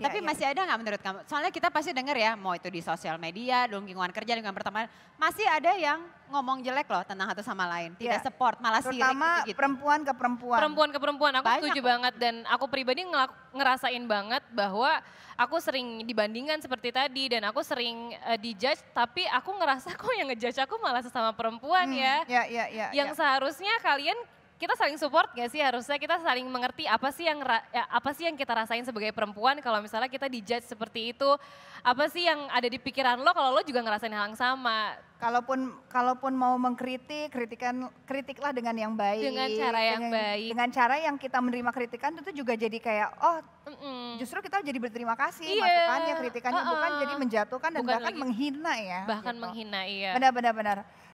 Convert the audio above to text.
Ya, tapi ya. masih ada nggak menurut kamu? Soalnya kita pasti dengar ya, mau itu di sosial media, di lingkungan kerja, dengan pertemanan, masih ada yang ngomong jelek loh tentang satu sama lain, ya, tidak ya. support, malah sirik gitu Terutama gitu -gitu. perempuan ke perempuan. Perempuan ke perempuan, aku Banyak setuju loh. banget dan aku pribadi ngerasain banget bahwa aku sering dibandingkan seperti tadi dan aku sering uh, dijudge tapi aku ngerasa kok yang ngejudge aku malah sesama perempuan hmm, ya. Ya, ya, ya. Yang ya. seharusnya kalian kita saling support gak sih harusnya kita saling mengerti apa sih yang ya, apa sih yang kita rasain sebagai perempuan kalau misalnya kita dijudge seperti itu apa sih yang ada di pikiran lo kalau lo juga ngerasain hal yang sama kalaupun kalaupun mau mengkritik kritikan kritiklah dengan yang baik dengan cara yang dengan, baik dengan cara yang kita menerima kritikan itu juga jadi kayak oh mm -mm. justru kita jadi berterima kasih yeah. masukannya kritikannya uh -uh. bukan jadi menjatuhkan dan bukan bahkan lagi, menghina ya bahkan gitu. menghina iya benar benar benar